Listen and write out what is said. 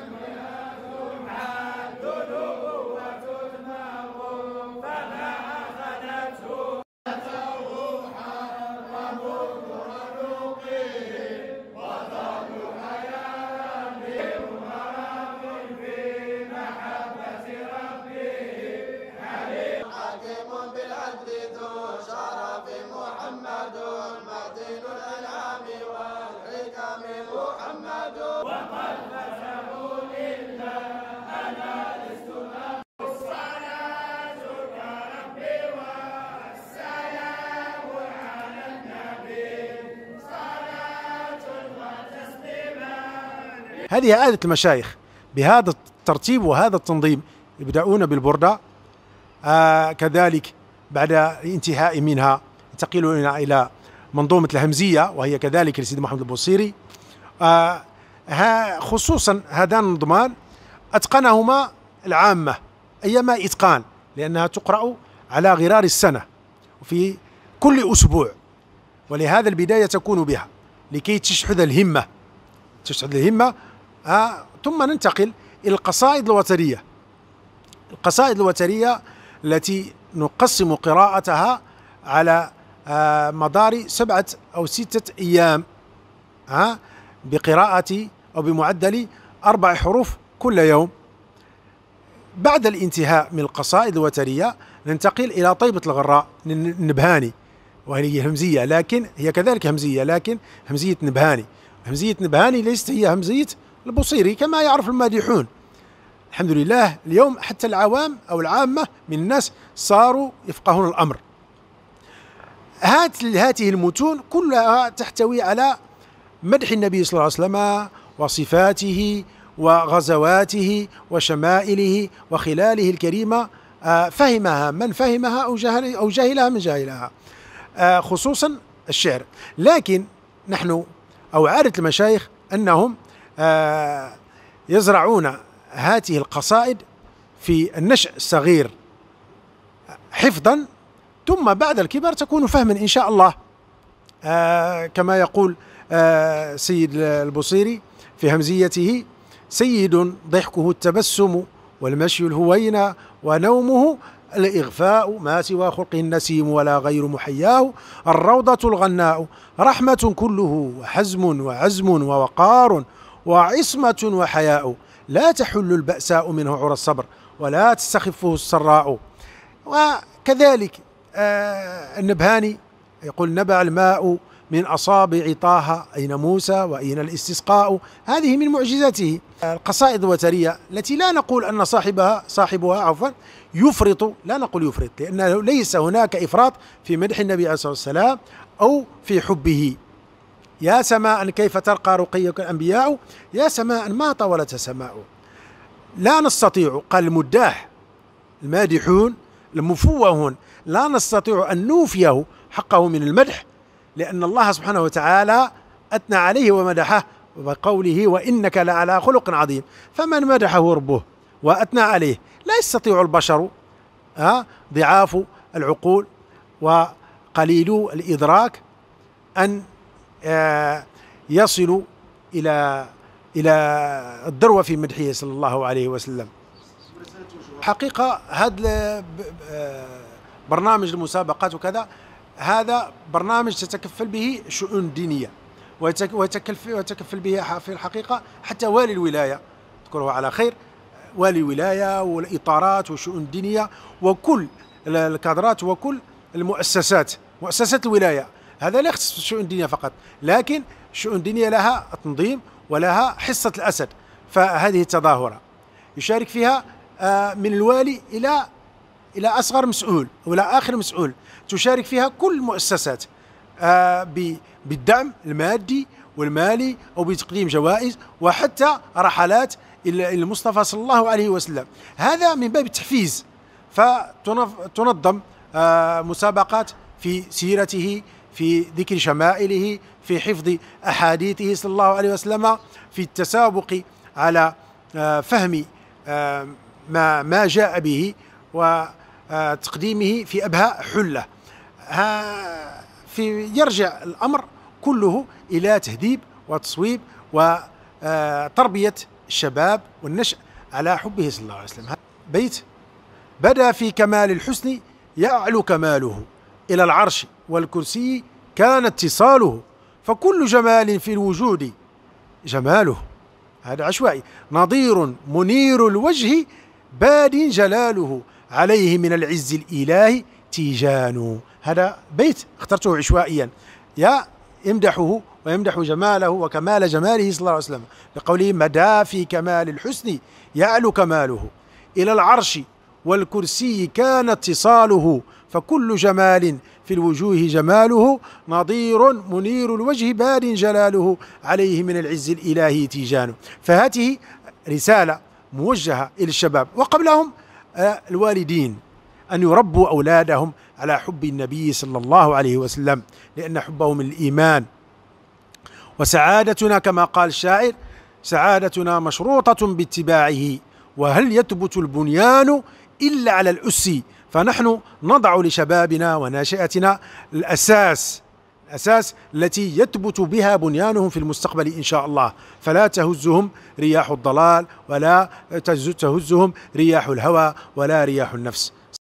Amen. هذه عادة المشايخ بهذا الترتيب وهذا التنظيم يبدأون بالبردة آه كذلك بعد الانتهاء منها ينتقلون إلى منظومة الهمزية وهي كذلك لسيد محمد البوصيري آه خصوصا هذان النظمان أتقنهما العامة أيما إتقان لأنها تقرأ على غرار السنة في كل أسبوع ولهذا البداية تكون بها لكي تشحذ الهمة تشحذ الهمة آه ثم ننتقل إلى القصائد الوترية القصائد الوترية التي نقسم قراءتها على آه مدار سبعة أو ستة أيام آه بقراءة أو بمعدل أربع حروف كل يوم بعد الانتهاء من القصائد الوترية ننتقل إلى طيبة الغراء النبهاني وهي همزية لكن هي كذلك همزية لكن همزية نبهاني همزية نبهاني ليست هي همزية البوصيري كما يعرف المادحون الحمد لله اليوم حتى العوام أو العامة من الناس صاروا يفقهون الأمر هات هذه المتون كلها تحتوي على مدح النبي صلى الله عليه وسلم وصفاته وغزواته وشمائله وخلاله الكريمة آه، فهمها من فهمها أو, جهل أو جهلها من جهلها آه، خصوصا الشعر لكن نحن أو عادة المشايخ أنهم آه، يزرعون هذه القصائد في النشأ الصغير حفظا ثم بعد الكبر تكون فهما إن شاء الله آه، كما يقول آه، سيد البصيري في همزيته سيد ضحكه التبسم والمشي الهوينا ونومه الإغفاء ما سوى خلق النسيم ولا غير محياه الروضة الغناء رحمة كله وحزم وعزم ووقار وعصمة وحياء لا تحل البأساء منه عرى الصبر ولا تستخفه السراء وكذلك آه النبهاني يقول نبع الماء من أصابع طه أين موسى وأين الاستسقاء هذه من معجزاته القصائد الوترية التي لا نقول أن صاحبها صاحبها عفوا يفرط لا نقول يفرط لأنه ليس هناك إفراط في مدح النبي عليه الصلاة والسلام أو في حبه يا سماء كيف ترقى رقيك الأنبياء يا سماء ما طولت سماء لا نستطيع قال المداح المادحون المفوهون لا نستطيع أن نوفيه حقه من المدح لأن الله سبحانه وتعالى أثنى عليه ومدحه بقوله وإنك لعلى خلق عظيم فمن مدحه ربه وأثنى عليه لا يستطيع البشر ها آه، ضعاف العقول وقليل الإدراك أن آه، يصل إلى إلى الذروة في مدحه صلى الله عليه وسلم حقيقة هذا آه، برنامج المسابقات وكذا هذا برنامج تتكفل به شؤون دينية ويتكفل, ويتكفل به في الحقيقة حتى والي الولاية أذكره على خير والي الولاية والإطارات والشؤون الدينية وكل الكادرات وكل المؤسسات مؤسسات الولاية هذا لا يخص الشؤون الدينيه فقط لكن الشؤون الدينيه لها تنظيم ولها حصه الاسد فهذه التظاهره يشارك فيها آه، من الوالي الى الى اصغر مسؤول ولا اخر مسؤول تشارك فيها كل المؤسسات آه، بالدعم المادي والمالي او بتقديم جوائز وحتى رحلات المصطفى صلى الله عليه وسلم هذا من باب التحفيز فتنظم آه، مسابقات في سيرته في ذكر شمائله في حفظ أحاديثه صلى الله عليه وسلم في التسابق على آه، فهم آه، ما جاء به وتقديمه آه، في أبهاء حلة في يرجع الأمر كله إلى تهذيب وتصويب وتربية الشباب والنشأ على حبه صلى الله عليه وسلم بيت بدا في كمال الحسن يعلو كماله إلى العرش والكرسي كان اتصاله فكل جمال في الوجود جماله هذا عشوائي نظير منير الوجه باد جلاله عليه من العز الإلهي تيجان هذا بيت اخترته عشوائيا يا امدحه ويمدح جماله وكمال جماله صلى الله عليه وسلم بقوله مدى في كمال الحسن يعلو كماله إلى العرش والكرسي كان اتصاله فكل جمال في الوجوه جماله نظير منير الوجه بار جلاله عليه من العز الإلهي تيجانه فهذه رسالة موجهة إلى الشباب وقبلهم آه، الوالدين أن يربوا أولادهم على حب النبي صلى الله عليه وسلم لأن حبهم الإيمان وسعادتنا كما قال الشاعر سعادتنا مشروطة باتباعه وهل يثبت البنيان إلا على الأسي فنحن نضع لشبابنا وناشئتنا الأساس الأساس التي يثبت بها بنيانهم في المستقبل إن شاء الله فلا تهزهم رياح الضلال ولا تهزهم رياح الهوى ولا رياح النفس